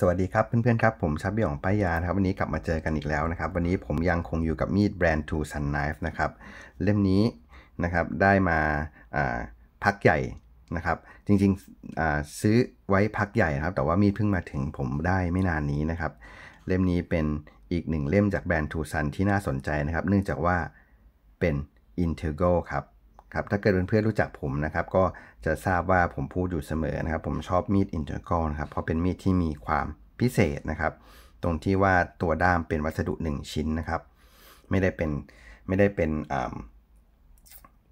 สวัสดีครับเพื่อนๆครับผมชับเบี้ยของป้ายานะครับวันนี้กลับมาเจอกันอีกแล้วนะครับวันนี้ผมยังคงอยู่กับมีดแบรนด์ทูซันไนฟ์นะครับ เล่มนี้นะครับได้มาพักใหญ่นะครับ จริงๆซื้อไว้พักใหญ่ครับแต่ว่ามีเพิ่งมาถึงผมได้ไม่นานนี้นะครับ เล่มนี้เป็นอีกหนึ่งเล่มจากแบรนด์ทูซันที่น่าสนใจนะครับ เนื่องจากว่าเป็น Integral ครับครับถ้าเกิดเพื่อนๆรู้จักผมนะครับ ก็จะทราบว่าผมพูดอยู่เสมอนะครับ ผมชอบมีดอินเทอร์กอนครับเพราะเป็นมีดที่มีความพิเศษนะครับ ตรงที่ว่าตัวด้ามเป็นวัสดุ 1 ชิ้นนะครับ ไม่ได้เป็นไม่ได้เป็น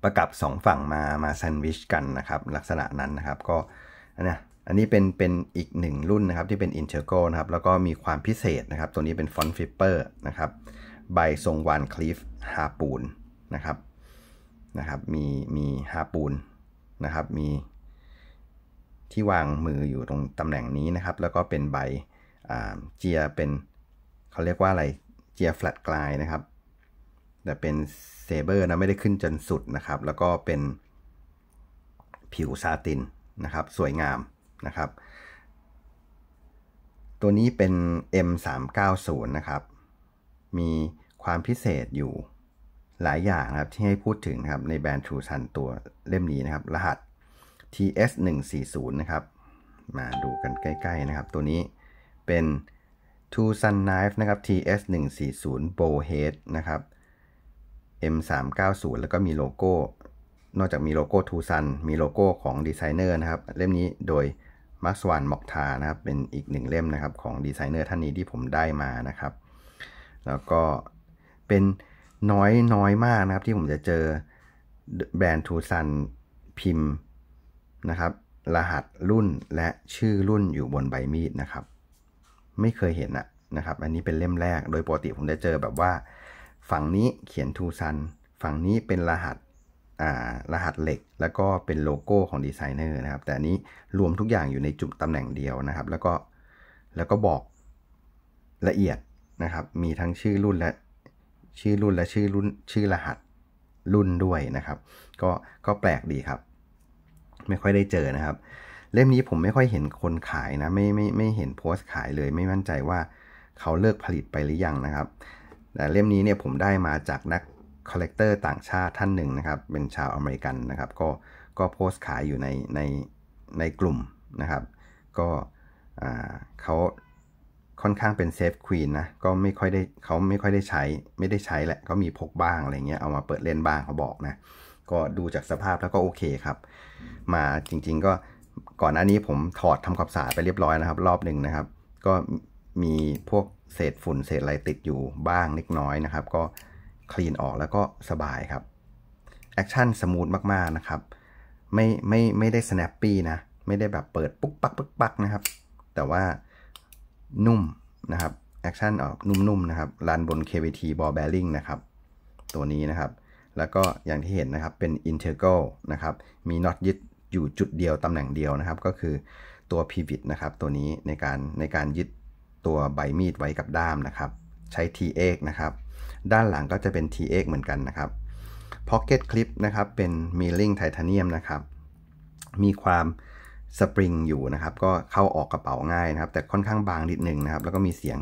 ประกับ 2 ฝั่งมามาแซนด์วิชกันนะครับ ลักษณะนั้นนะครับก็นะอันนี้เป็นเป็นอีกหนึ่งรุ่นนะครับที่เป็นอินเทอร์โกนะครับแล้วก็มีความพิเศษนะครับ ตัวนี้เป็นฟอนต์ฟิปเปอร์นะครับใบทรงวานคลิฟฮาปูนนะครับนะครับมีมีฮาปูนนะครับมีที่วางมืออยู่ตรงตำแหน่งนี้นะครับแล้วก็เป็นใบเจียเป็นเขาเรียกว่าอะไรเจียแฟลตกลายนะครับแต่เป็นเซเบอร์นะไม่ได้ขึ้นจนสุดนะครับแล้วก็เป็นผิวซาตินนะครับสวยงามนะครับ ตัวนี้เป็น M390 นะครับมีความพิเศษอยู่หลายอย่างครับที่ให้พูดถึงครับในแบรนด์ True Sun ตัวเล่มนี้นะครับ รหัส TS140 นะครับมาดูกันใกล้ ๆ นะครับ ตัวนี้เป็น True Sun Knife นะครับ TS140 Bowhead นะครับ M390 แล้วก็มีโลโก้ นอกจากมีโลโก้ True Sun มีโลโก้ของดีไซเนอร์นะครับ เล่มนี้โดยมาร์คสวานมอกทานะครับเป็นอีกหนึ่งเล่มนะครับของดีไซเนอร์ท่านนี้ที่ผมได้มานะครับ แล้วก็เป็นน้อยน้อยมากนะครับที่ผมจะเจอแบรนด์ทูซันพิมพ์นะครับ รหัสรุ่นและชื่อรุ่นอยู่บนใบมีดนะครับ ไม่เคยเห็นอะนะครับ อันนี้เป็นเล่มแรก โดยปกติผมจะเจอแบบว่า ฝั่งนี้เขียนทูซันฝั่งนี้เป็นรหัสรหัสเหล็ก แล้วก็เป็นโลโก้ของดีไซเนอร์นะครับ แต่อันี้รวมทุกอย่างอยู่ในจุดตำแหน่งเดียวนะครับ แล้วก็แล้วก็บอกละเอียดนะครับ มีทั้งชื่อรุ่นและชื่อรุ่นและชื่อรุ่นชื่อรหัสรุ่นด้วยนะครับ ก็ก็แปลกดีครับ ไม่ค่อยได้เจอนะครับ เล่มนี้ผมไม่ค่อยเห็นคนขายนะ ไม่ไม่ไม่เห็นโพสต์ขายเลยไม่มั่นใจว่าเขาเลิกผลิตไปหรือยังนะครับแต่เล่มนี้เนี่ยผมได้มาจากนักคอลเลกเตอร์ต่างชาติท่านหนึ่งนะครับเป็นชาวอเมริกันนะครับ ก็ก็โพสต์ขายอยู่ในในในกลุ่มนะครับ ก็เขาค่อนข้างเป็นเซฟควีนนะก็ไม่ค่อยได้เขาไม่ค่อยได้ใช้ ไม่ได้ใช้แหละ ก็มีพกบ้างอะไรเงี้ยเอามาเปิดเล่นบ้างเขาบอกนะ ก็ดูจากสภาพแล้วก็โอเคครับ มาจริงๆก็ก่อนหน้านี้ผมถอดทำความสะอาดไปเรียบร้อยนะครับ รอบหนึ่งนะครับ ก็มีพวกเศษฝุ่นเศษอะไรติดอยู่บ้างเล็กน้อยนะครับ ก็คลีนออกแล้วก็สบายครับแอคชั่นสมูทมากๆนะครับไม่ไม่ไม่ได้ snappy นะไม่ได้แบบเปิดปุ๊กปักปุ๊กปักนะครับ แต่ว่านุ่มนะครับแอคชั่นออกนุ่มๆนะครับรันบน KVT ball bearing นะครับตัวนี้นะครับ แล้วก็อย่างที่เห็นนะครับเป็น integral นะครับ มีน็อตยึดอยู่จุดเดียว ตำแหน่งเดียวนะครับ ก็คือตัว pivot นะครับ ตัวนี้ในการในการยึดตัวใบมีดไว้กับด้ามนะครับ ใช้ TX นะครับ ด้านหลังก็จะเป็น TX เหมือนกันนะครับ pocket clip นะครับเป็น milling titanium นะครับ มีความสปริงอยู่นะครับ ก็เข้าออกกระเป๋าง่ายนะครับ แต่ค่อนข้างบางนิดนึงนะครับ แล้วก็มีเสียง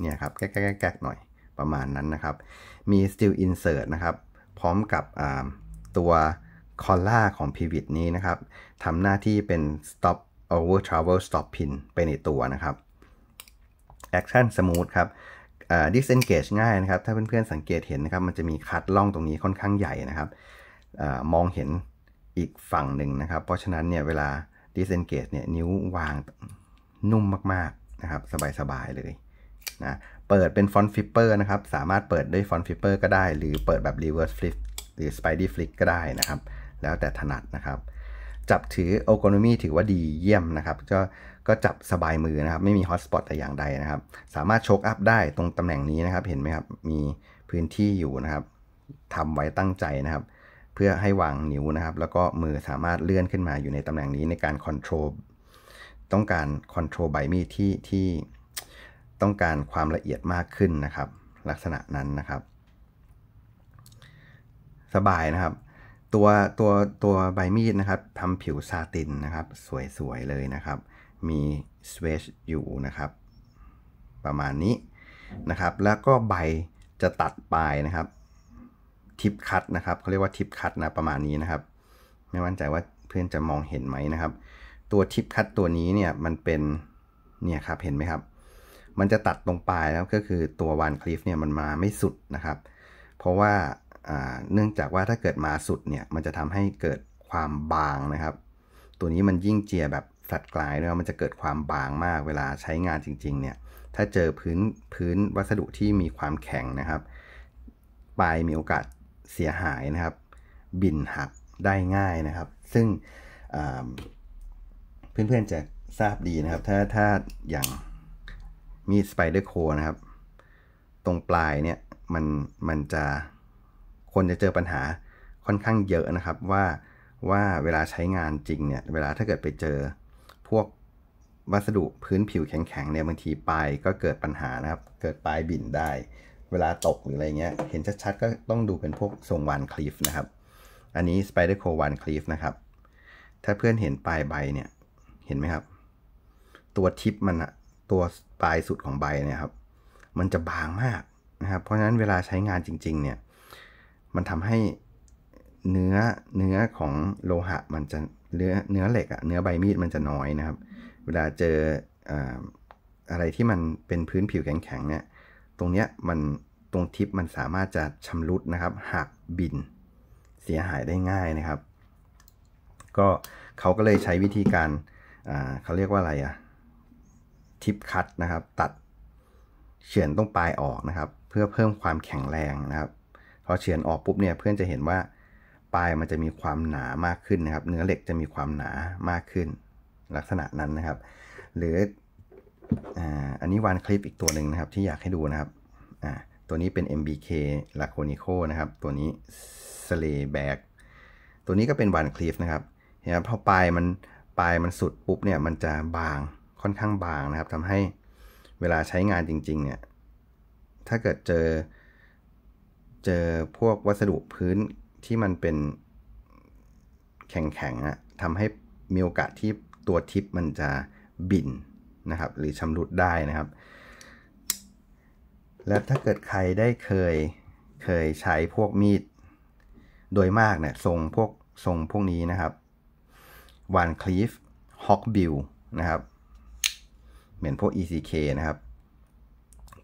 เนี่ยครับแก๊กแก๊กหน่อยประมาณนั้นนะครับ มี steel insert นะครับ พร้อมกับตัวคอลล่าของ p ีวิตนี้นะครับทำหน้าที่เป็น stop over travel stop pin ไปในตัวนะครับ action smooth ครับ disengage ง่ายนะครับ ถ้าเพื่อนๆสังเกตเห็นนะครับ มันจะมีคัดล่องตรงนี้ค่อนข้างใหญ่นะครับอมองเห็นอีกฝั่งหนึ่งนะครับ เพราะฉะนั้นเนี่ยเวลาดิสเซนเก e เนี่ยนิ้ววางนุ่มมากๆนะครับ สบายๆเลยนะเปิดเป็นฟอนต์ฟิปเปอร์นะครับสามารถเปิดด้วยฟอนต์ฟิปเปอร์ก็ได้ หรือเปิดแบบรีเวิร์สฟลิปหรือสไปดี้ฟลิปก็ได้นะครับ แล้วแต่ถนัดนะครับจับถือโอโกโนมีถือว่าดีเยี่ยมนะครับ ก็ก็จับสบายมือนะครับ ไม่มีฮอตสปอตแต่อย่างใดนะครับ สามารถโชกอัพได้ตรงตำแหน่งนี้นะครับ เห็นไหมครับมีพื้นที่อยู่นะครับทำไว้ตั้งใจนะครับเพื่อให้วางนิ้วนะครับ แล้วก็มือสามารถเลื่อนขึ้นมาอยู่ในตำแหน่งนี้ในการคอนโทรลต้องการคอนโทรลใบมีดที่ที่ต้องการความละเอียดมากขึ้นนะครับลักษณะนั้นนะครับ สบายนะครับ ตัวตัวตัวใบมีดนะครับทำผิวซาตินนะครับ สวยๆ เลยนะครับ มีสเวชอยู่นะครับ ประมาณนี้นะครับ แล้วก็ใบจะตัดปลายนะครับทิปคัตนะครับเขาเรียกว่าทิปคัตนะประมาณนี้นะครับ ไม่มั่นใจว่าเพื่อนจะมองเห็นไหมนะครับ ตัวทิปคัตตัวนี้เนี่ยมันเป็น เนี่ยครับเห็นไหมครับ มันจะตัดตรงปลายแล้วก็คือตัววานคลิฟเนี่ยมันมาไม่สุดนะครับ เพราะว่า เนื่องจากว่าถ้าเกิดมาสุดเนี่ยมันจะทำให้เกิดความบางนะครับ ตัวนี้มันยิ่งเจียแบบสัดกลายด้วยมันจะเกิดความบางมากเวลาใช้งานจริงๆ เนี่ย ถ้าเจอพื้นพื้นวัสดุที่มีความแข็งนะครับ ปลายมีโอกาสเสียหายนะครับ บินหักได้ง่ายนะครับ ซึ่งเพื่อนๆจะทราบดีนะครับ ถ้าถ้าอย่างมีสไปเดอร์โคนะครับ ตรงปลายเนี่ยมันมันจะคนจะเจอปัญหาค่อนข้างเยอะนะครับว่าว่าเวลาใช้งานจริงเนี่ยเวลาถ้าเกิดไปเจอพวกวัสดุพื้นผิวแข็งๆเนี่ยบางทีปลายก็เกิดปัญหานะครับ เกิดปลายบินได้เวลาตกหรืออะไรเงี้ย เห็นชัดๆ ก็ต้องดูเป็นพวกทรงวานคลีฟนะครับ อันนี้สไปเดอร์โควานคลีฟนะครับ ถ้าเพื่อนเห็นปลายใบเนี่ย เห็นไหมครับ ตัวทิปมันอะตัวปลายสุดของใบเนี่ยครับ มันจะบางมากนะครับ เพราะฉะนั้นเวลาใช้งานจริง ๆ เนี่ย มันทำให้เนื้อเนื้อของโลหะมันจะ เนื้อเนื้อเหล็กอะเนื้อใบมีดมันจะน้อยนะครับ เวลาเจออะไรที่มันเป็นพื้นผิวแข็งๆ เนี่ยตรงเนี้ยมันตรงทิปมันสามารถจะชำรุดนะครับ หักบินเสียหายได้ง่ายนะครับ ก็เขาก็เลยใช้วิธีการเขาเรียกว่าอะไรอะทิปคัตนะครับตัดเฉือนตรงปลายออกนะครับ เพื่อเพิ่มความแข็งแรงนะครับพอเฉือนออกปุ๊บเนี่ยเพื่อนจะเห็นว่าปลายมันจะมีความหนามากขึ้นนะครับ เนื้อเหล็กจะมีความหนามากขึ้น ลักษณะนั้นนะครับ หรืออันนี้วานคลิปอีกตัวหนึ่งนะครับ ที่อยากให้ดูนะครับ ตัวนี้เป็น MBK l a c o n i c o นะครับตัวนี้ s l a y b a c k ตัวนี้ก็เป็นวานคลิปนะครับเห็นไหมพอปลายมันปลายมันสุดปุ๊บเนี่ยมันจะบางค่อนข้างบางนะครับทำให้เวลาใช้งานจริงๆเนี่ยถ้าเกิดเจอเจอพวกวัสดุพื้นที่มันเป็นแข็งๆนะทำให้มีโอกาสที่ตัวทิปมันจะบินนะครับหรือชำรุดได้นะครับ และถ้าเกิดใครได้เคย เคยใช้พวกมีดโดยมากเนี่ยทรงพวกทรงพวกนี้นะครับวานคลีฟ ฮอกบิลนะครับเหมือนพวก ECK นะครับ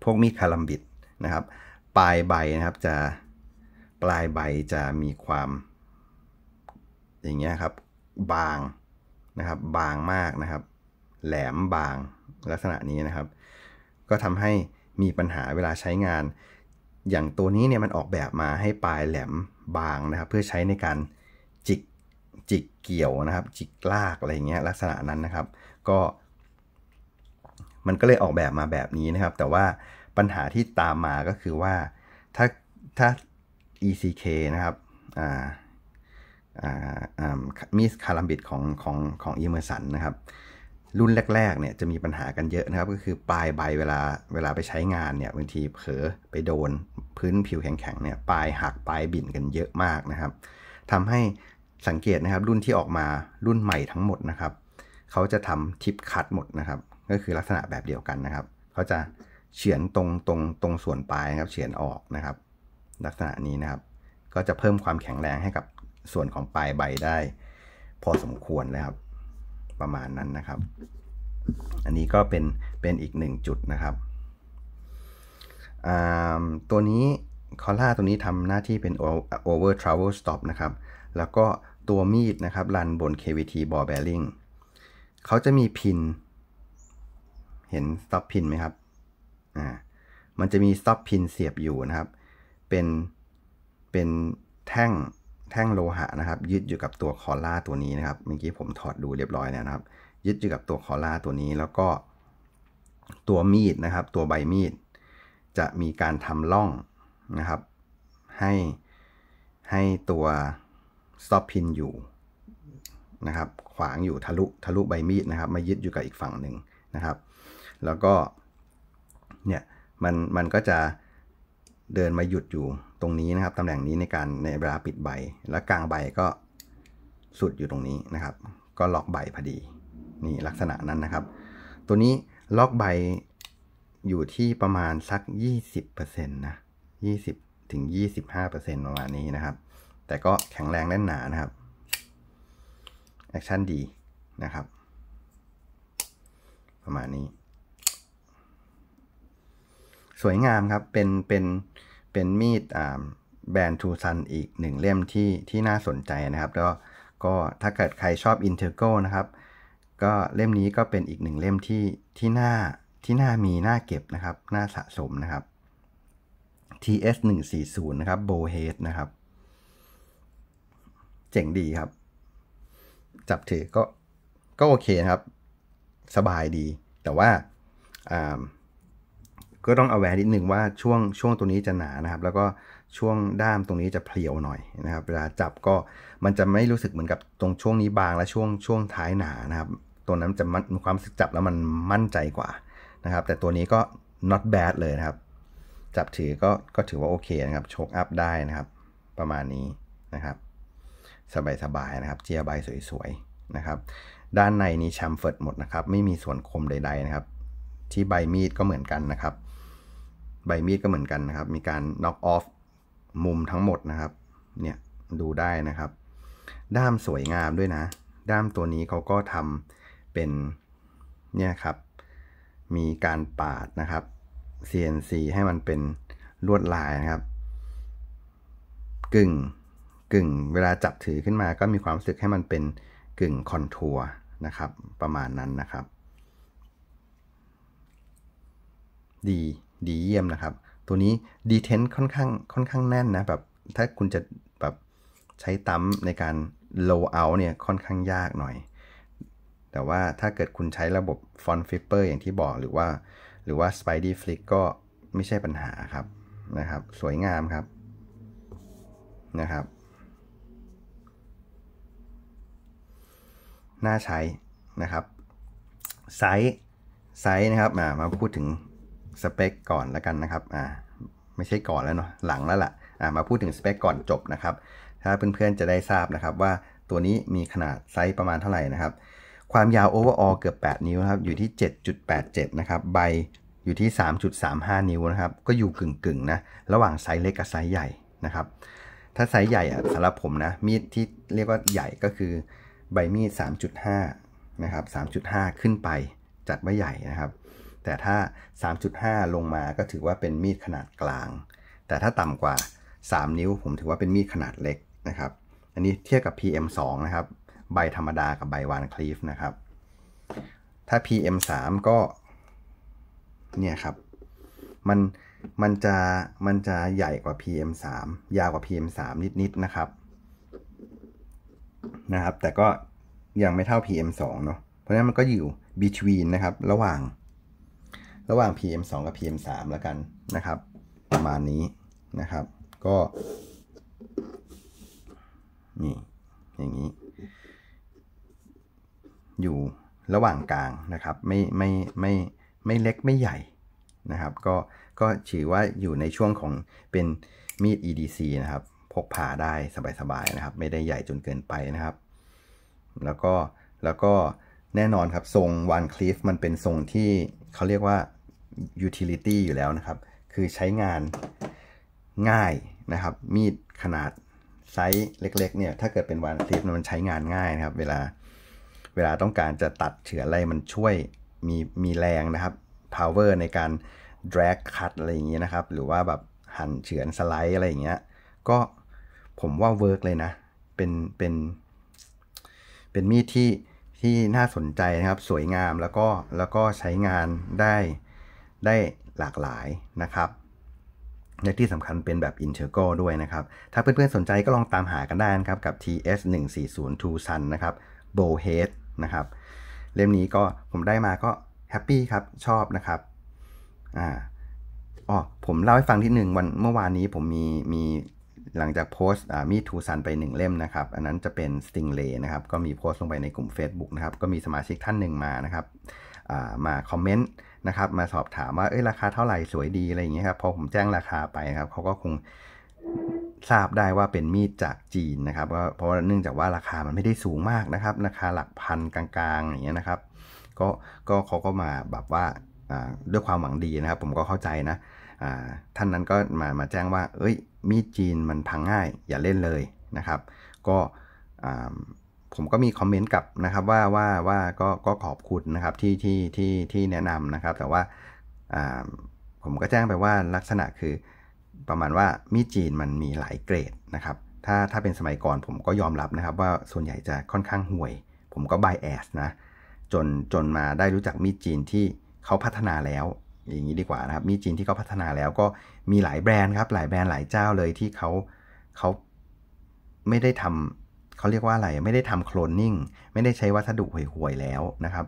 พวกมีดคาลัมบิดนะครับ ปลายใบนะครับจะปลายใบจะมีความอย่างเงี้ยครับบางนะครับบางมากนะครับแหลมบางลักษณะนี้นะครับ ก็ทำให้มีปัญหาเวลาใช้งาน อย่างตัวนี้เนี่ยมันออกแบบมาให้ปลายแหลมบางนะครับ เพื่อใช้ในการจิกจิกเกี่ยวนะครับ จิกลากอะไรเงี้ยลักษณะนั้นนะครับ ก็ มันก็เลยออกแบบมาแบบนี้นะครับ แต่ว่าปัญหาที่ตามมาก็คือว่าถ้าถ้า ECK นะครับอ่ามีสคารัมบิดของของของอีเมอร์สันนะครับรุ่นแรก ๆเนี่ยจะมีปัญหากันเยอะนะครับ ก็คือปลายใบเวลาเวลาไปใช้งานเนี่ยบางทีเผลอไปโดน พื้นผิวแข็งๆเนี่ยปลายหักปลายบิ่นกันเยอะมากนะครับ ทำให้สังเกตนะครับรุ่นที่ออกมารุ่นใหม่ทั้งหมดนะครับ เขาจะทำทิปคัดหมดนะครับ ก็คือลักษณะแบบเดียวกันนะครับ เขาจะเฉือนตรงตรงตรงส่วนปลายนะครับ เฉือนออกนะครับ ลักษณะนี้นะครับ ก็จะเพิ่มความแข็งแรงให้กับส่วนของปลายใบได้พอสมควรลยครับประมาณนั้นนะครับ อันนี้ก็เป็นเป็นอีกหนึ่งจุดนะครับ ตัวนี้คอล่าตัวนี้ทำหน้าที่เป็น over travel stop นะครับ แล้วก็ตัวมีดนะครับรันบน KVT ball bearing เขาจะมีพินเห็น stop pin ไหมครับอ่ามันจะมี stop pin เสียบอยู่นะครับ เป็นเป็นแท่งแท่งโลหะนะครับยึดอยู่กับตัวคอล่าตัวนี้นะครับเมื่อกี้ผมถอดดูเรียบร้อยนะครับ ยึดอยู่กับตัวคอล่าตัวนี้ แล้วก็ตัวมีดนะครับ ตัวใบมีดจะมีการทำล่องนะครับให้ให้ตัวสต็อปพินอยู่นะครับขวางอยู่ทะลุทะลุใบมีดนะครับ มายึดอยู่กับอีกฝั่งหนึ่งนะครับ แล้วก็เนี่ยมันมันก็จะเดินมาหยุดอยู่ตรงนี้นะครับตำแหน่งนี้ในการในเวลาปิดใบและกลางใบก็สุดอยู่ตรงนี้นะครับ ก็ล็อกใบพอดีนี่ลักษณะนั้นนะครับ ตัวนี้ล็อกใบอยู่ที่ประมาณสัก 20%นะ20ถึง25%ประมาณนี้นะครับ แต่ก็แข็งแรงแน่นหนานะครับแอคชั่นดีนะครับ ประมาณนี้สวยงามครับเป็นเป็นเป็นมีดแบรนด์ทูซันอีกหนึ่งเล่มที่ที่น่าสนใจนะครับแล้วก็ถ้าเกิดใครชอบอินเทอร์โกนะครับ ก็เล่มนี้ก็เป็นอีกหนึ่งเล่มที่ที่น่าที่น่ามีน่าเก็บนะครับน่าสะสมนะครับ TS 1 4 0นะครับโบเฮดนะครับ เจ๋งดีครับ จับถือก็ก็โอเคครับ สบายดีแต่ว่าก็ต้องเอาแหวนนิดหนึ่งว่าช่วงช่วงตรงนี้จะหนานะครับ แล้วก็ช่วงด้ามตรงนี้จะเพลียวหน่อยนะครับ เวลาจับก็มันจะไม่รู้สึกเหมือนกับตรงช่วงนี้บางและช่วงช่วงท้ายหนานะครับ ตัวนั้นจะมันความรู้สึกจับแล้วมันมั่นใจกว่านะครับ แต่ตัวนี้ก็ not bad เลยนะครับ จับถือก็ก็ถือว่าโอเคนะครับโชกอัพได้นะครับ ประมาณนี้นะครับ สบายๆนะครับเจียใบสวยๆนะครับ ด้านในนี้ชชมเฟิร์ดหมดนะครับไม่มีส่วนคมใดๆนะครับ ที่ใบมีดก็เหมือนกันนะครับใบมีดก็เหมือนกันนะครับ มีการน็อกออฟมุมทั้งหมดนะครับ เนี่ย ดูได้นะครับ ด้ามสวยงามด้วยนะ ด้ามตัวนี้เขาก็ทำเป็น เนี่ยครับ มีการปาดนะครับ CNC ให้มันเป็นลวดลายนะครับ กึ่ง กึ่ง เวลาจับถือขึ้นมาก็มีความรู้สึกให้มันเป็นกึ่งคอนทัวร์นะครับ ประมาณนั้นนะครับ ดีดีเยี่ยมนะครับ ตัวนี้ดีเทน์ค่อนข้าง ค่อนข้างแน่นนะแบบ ถ้าคุณจะแบบใช้ตั้มในการโลเอาเนี่ยค่อนข้างยากหน่อย แต่ว่าถ้าเกิดคุณใช้ระบบฟอนฟิปเปอร์อย่างที่บอกหรือว่า หรือว่าสไปดี้ฟลิกก็ไม่ใช่ปัญหาครับนะครับสวยงามครับนะครับน่าใช้นะครับไซส์ไซส์นะครับมามาพูดถึงสเปคก่อนแล้วกันนะครับ อ่า ไม่ใช่ก่อนแล้วเนาะ หลังแล้วละ่ะ มาพูดถึงสเปคก่อนจบนะครับ ถ้าเพื่อนๆ จะได้ทราบนะครับว่าตัวนี้มีขนาดไซส์ประมาณเท่าไหร่นะครับ ความยาวโอเวอร์ออลเกือบ 8 นิ้วครับ อยู่ที่ 7.87 นะครับ ใบอยู่ที่ 3.35 นิ้วนะครับ ก็อยู่กึ่งๆนะ ระหว่างไซส์เล็กกับไซส์ใหญ่นะครับ ถ้าไซส์ใหญ่อะสำหรับผมนะ มีดที่เรียกว่าใหญ่ก็คือใบมีด 3.5นะครับ3.5 ขึ้นไปจัดว่าใหญ่นะครับแต่ถ้า 3.5 ลงมา ก็ถือว่าเป็นมีดขนาดกลาง แต่ถ้าต่ำกว่า 3 นิ้ว ผมถือว่าเป็นมีดขนาดเล็กนะครับ อันนี้เทียบกับ PM2 นะครับ ใบธรรมดากับใบวานคลีฟนะครับ ถ้า PM3 ก็ เนี่ยครับ มัน มันจะ มันจะใหญ่กว่า PM3 ยาวกว่า PM3 นิดๆนนะครับ นะครับ แต่ก็ยังไม่เท่า PM2 เนาะเพราะนั้นมันก็อยู่ between นะครับ ระหว่างระหว่าง PM 2กับ PM 3แล้วกันนะครับ ประมาณนี้นะครับ ก็นี่อย่างนี้ อยู่ระหว่างกลางนะครับ ไม่ไม่ไม่ไม่เล็กไม่ใหญ่นะครับก็ก็ถือว่าอยู่ในช่วงของเป็นมีด EDC นะครับ พกพาได้ สบายๆนะครับ ไม่ได้ใหญ่จนเกินไปนะครับ แล้วก็แล้วก็แน่นอนครับ ทรงวันคลิฟมันเป็นทรงที่เขาเรียกว่า utility อยู่แล้วนะครับ คือใช้งานง่ายนะครับ มีดขนาดไซส์เล็ก ๆเนี่ย ถ้าเกิดเป็นวานซิฟมันใช้งานง่ายนะครับ เวลา เวลาต้องการจะตัดเฉือนอะไรมันช่วยมีมีแรงนะครับ power ในการ drag cut อะไรอย่างเงี้ยนะครับ หรือว่าแบบหั่นเฉือนสไลด์อะไรอย่างเงี้ย ก็ผมว่าเวิร์กเลยนะ เป็น เป็นเป็นมีดที่ที่น่าสนใจนะครับ สวยงามแล้วก็แล้วก็ใช้งานได้ได้หลากหลายนะครับและที่สำคัญเป็นแบบ i n t e r g o ด้วยนะครับ ถ้าเพื่อนๆสนใจก็ลองตามหากันได้นะครับ กับ TS 1 4 0 2 Sun นะครับ Bowhead นะครับเล่มนี้ก็ผมได้มาก็แฮปปี้ครับชอบนะครับอ่าอ๋อผมเล่าให้ฟังที่หนึ่งวันเมื่อวานนี้ผมมีมีหลังจากโพสต์มีทูซันไปหนึ่งเล่มนะครับ อันนั้นจะเป็นสติงเลนะครับก็มีโพสต์ลงไปในกลุ่ม Facebook นะครับก็มีสมาชิกท่านหนึ่งมานะครับมาคอมเมนต์นะครับมาสอบถามว่าเอ้ยราคาเท่าไหร่สวยดีอะไรอย่างเงี้ยครับพอผมแจ้งราคาไปครับเขาก็คงทราบได้ว่าเป็นมีดจากจีนนะครับเพราะเนื่องจากว่าราคามันไม่ได้สูงมากนะครับราคาหลักพันกลางๆอย่างเงี้ยนะครับก็ก็เขาก็มาแบบว่าด้วยความหวังดีนะครับ ผมก็เข้าใจนะท่านนั้นก็มามาแจ้งว่า เอ้ยมีดจีนมันพังง่าย อย่าเล่นเลยนะครับ ก็ผมก็มีคอมเมนต์กลับนะครับ ว่าว่าว่าก็ก็ขอบคุณนะครับที่ที่ที่ที่แนะนำนะครับ แต่ว่าผมก็แจ้งไปว่าลักษณะคือประมาณว่ามีจีนมันมีหลายเกรดนะครับถ้าถ้าเป็นสมัยก่อนผมก็ยอมรับนะครับ ว่าส่วนใหญ่จะค่อนข้างห่วย ผมก็บายแอสนะจนจนมาได้รู้จักมีจีนที่เขาพัฒนาแล้ว อย่างนี้ดีกว่านะครับมีจีนที่เขาพัฒนาแล้ว ก็มีหลายแบรนด์ครับหลายแบรนด์หลายเจ้าเลยที่เขาเขาไม่ได้ทำเขาเรียกว่าอะไร ไม่ได้ทำโคลนนิ่งไม่ได้ใช้วัสดุห่วยๆแล้วนะครับ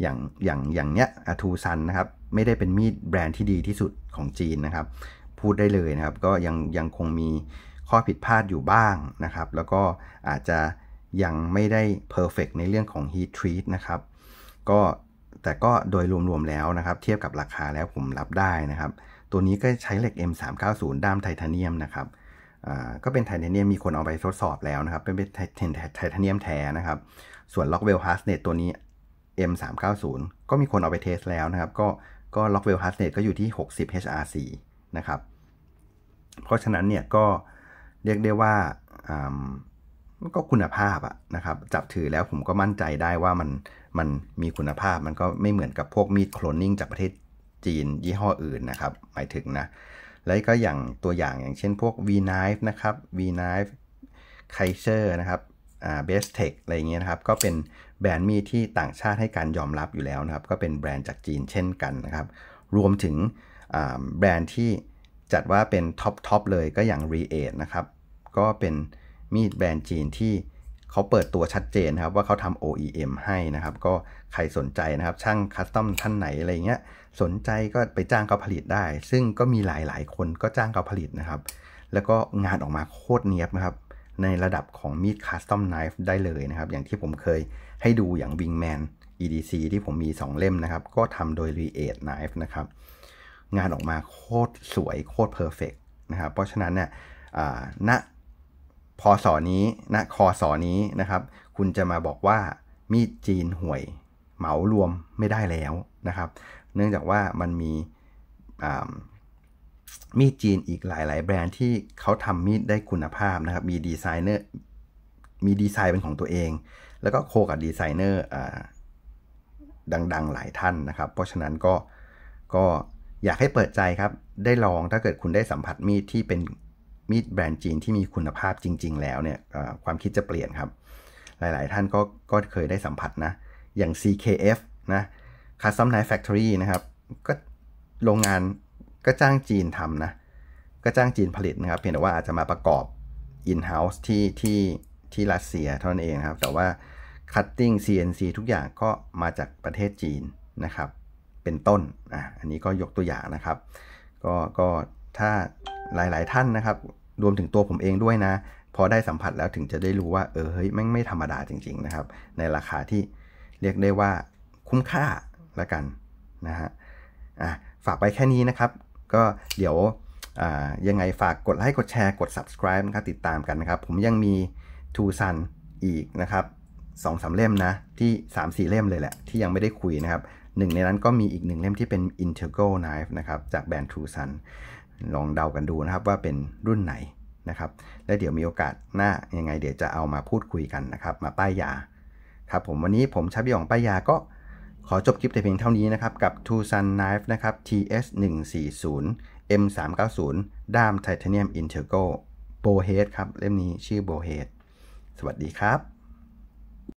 อย่างอย่างอย่างเนี้ยอาทูซันนะครับไม่ได้เป็นมีดแบรนด์ที่ดีที่สุดของจีนนะครับพูดได้เลยนะครับก็ยังยังคงมีข้อผิดพลาดอยู่บ้างนะครับ แล้วก็อาจจะยังไม่ได้เพอร์เฟกในเรื่องของ heat treat นะครับก็แต่ก็โดยรวมๆแล้วนะครับ เทียบกับราคาแล้วผมรับได้นะครับ ตัวนี้ก็ใช้เหล็ก M390 ด้ามไทเทเนียมนะครับก็เป็นไทเทเนียมมีคนเอาไปทดสอบแล้วนะครับ เป็นไทเทเนียมแท้นะครับ ส่วนล็อกเวลฮาร์สเนตตัวนี้ M390 ก็มีคนเอาไปเทสแล้วนะครับก็ก็ล็อกเวลฮาร์สเนตก็อยู่ที่ 60 HRC นะครับเพราะฉะนั้นเนี่ยก็เรียกได้ว่าก็คุณภาพอะนะครับจับถือแล้วผมก็มั่นใจได้ว่ามันมันมีคุณภาพมันก็ไม่เหมือนกับพวกมีดโคลนนิ่งจากประเทศจีนยี่ห้ออื่นนะครับหมายถึงนะและก็อย่างตัวอย่างอย่างเช่นพวก V knife นะครับ V knife Kaiser นะครับอ่า Best Tech อะไรเงี้ยนะครับ ก็เป็นแบรนด์มีดที่ต่างชาติให้การยอมรับอยู่แล้วนะครับก็เป็นแบรนด์จากจีนเช่นกันนะครับ รวมถึงแบรนด์ที่จัดว่าเป็นท็อปทอปเลยก็อย่าง r e a t e นะครับก็เป็นมีดแบรนด์จีนที่เขาเปิดตัวชัดเจนครับว่าเขาทำ OEM ให้นะครับ ก็ใครสนใจนะครับ ช่างคัสตอมท่านไหนอะไรเงี้ยสนใจก็ไปจ้างเขาผลิตได้ ซึ่งก็มีหลายๆ คนก็จ้างเขาผลิตนะครับ แล้วก็งานออกมาโคตรเนียบนะครับในระดับของมีดคัสตอมไนฟ์ได้เลยนะครับ อย่างที่ผมเคยให้ดูอย่าง Wingman EDC ที่ผมมี 2 เล่มนะครับ ก็ทำโดย r e a t ท Knife นะครับ งานออกมาโคตรสวยโคตรเพอร์เฟกนะครับเพราะฉะนั้นเนี่ยณพอสอนี้นะคอสอนี้นะครับ คุณจะมาบอกว่ามีดจีนห่วยเหมารวมไม่ได้แล้วนะครับ เนื่องจากว่ามันมีมีดจีนอีกหลาย ๆ แบรนด์ที่เขาทำมีดได้คุณภาพนะครับมีดีไซเนอร์มีดีไซน์เป็นของตัวเอง แล้วก็โคกับดีไซเนอร์ดังๆหลายท่านนะครับเพราะฉะนั้นก็ก็อยากให้เปิดใจครับ ได้ลองถ้าเกิดคุณได้สัมผัสมีดที่เป็นมีดแบรนด์จีนที่มีคุณภาพจริงๆ แล้วเนี่ยความคิดจะเปลี่ยนครับ หลายๆท่านก็ก็เคยได้สัมผัสนะอย่าง CKF นะ Custom Knife Factory นะครับก็โรงงานก็จ้างจีนทำนะก็จ้างจีนผลิตนะครับ เพียงแต่ว่าอาจจะมาประกอบ in-house ที่ที่ที่รัสเซียเท่านั้นเองครับ แต่ว่า cutting CNC ทุกอย่างก็มาจากประเทศจีนนะครับ เป็นต้นอ่ะอันนี้ก็ยกตัวอย่างนะครับ ก็ก็ถ้าหลายๆท่านนะครับ รวมถึงตัวผมเองด้วยนะ พอได้สัมผัสแล้ว ถึงจะได้รู้ว่า เออเฮ้ยแม่งไม่ธรรมดาจริงๆนะครับ ในราคาที่เรียกได้ว่าคุ้มค่าละกันนะฮะอ่ะฝากไปแค่นี้นะครับ ก็เดี๋ยวยังไงฝากกดไลค์กดแชร์กด subscribe นะครับติดตามกันนะครับ ผมยังมีทูซันอีกนะครับสองสามเล่มนะที่สสามี่เล่มเลยแหละ ที่ยังไม่ได้คุยนะครับหนึ่งในนั้นก็มีอีกหนึ่งเล่มที่เป็น Integral Knife นะครับจากแบรนด์ True Sun ลองเดากันดูนะครับว่าเป็นรุ่นไหนนะครับ และเดี๋ยวมีโอกาสหน้า ยังไงเดี๋ยวจะเอามาพูดคุยกันนะครับ มาป้ายยาครับผมวันนี้ผมชับยองป้ายยาก็ขอจบคลิปแต่เพียงเท่านี้นะครับ กับ t ู o Sun Knife นะครับ TS 1 4 0 M 3 9 0ด้ามไทเทเนียมอินเทอร์โกโบเฮดครับเล่มนี้ชื่อโบเฮดสวัสดีครับ